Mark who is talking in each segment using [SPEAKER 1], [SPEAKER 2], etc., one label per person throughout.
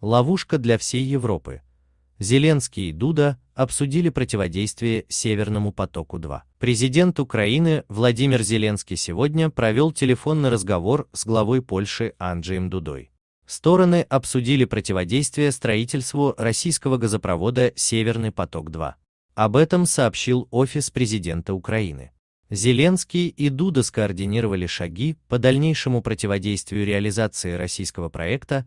[SPEAKER 1] Ловушка для всей Европы. Зеленский и Дуда обсудили противодействие Северному потоку-2. Президент Украины Владимир Зеленский сегодня провел телефонный разговор с главой Польши Анджием Дудой. Стороны обсудили противодействие строительству российского газопровода «Северный поток-2». Об этом сообщил Офис президента Украины. Зеленский и Дуда скоординировали шаги по дальнейшему противодействию реализации российского проекта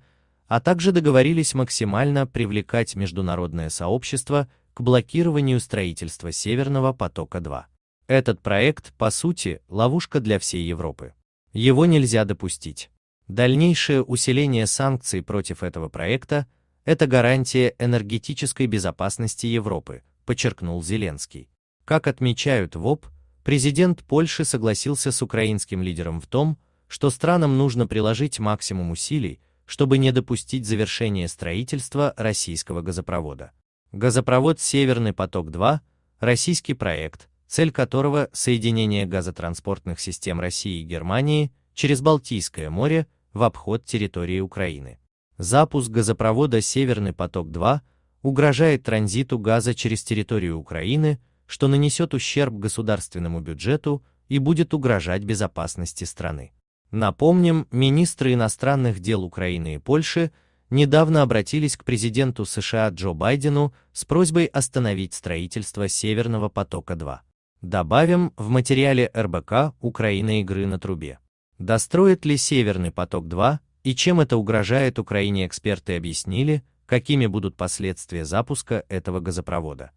[SPEAKER 1] а также договорились максимально привлекать международное сообщество к блокированию строительства Северного потока-2. Этот проект, по сути, ловушка для всей Европы. Его нельзя допустить. Дальнейшее усиление санкций против этого проекта – это гарантия энергетической безопасности Европы, подчеркнул Зеленский. Как отмечают в ОП, президент Польши согласился с украинским лидером в том, что странам нужно приложить максимум усилий, чтобы не допустить завершения строительства российского газопровода. Газопровод «Северный поток-2» – российский проект, цель которого – соединение газотранспортных систем России и Германии через Балтийское море в обход территории Украины. Запуск газопровода «Северный поток-2» угрожает транзиту газа через территорию Украины, что нанесет ущерб государственному бюджету и будет угрожать безопасности страны. Напомним, министры иностранных дел Украины и Польши недавно обратились к президенту США Джо Байдену с просьбой остановить строительство Северного потока-2. Добавим, в материале РБК «Украина игры на трубе». Достроит ли Северный поток-2 и чем это угрожает Украине эксперты объяснили, какими будут последствия запуска этого газопровода.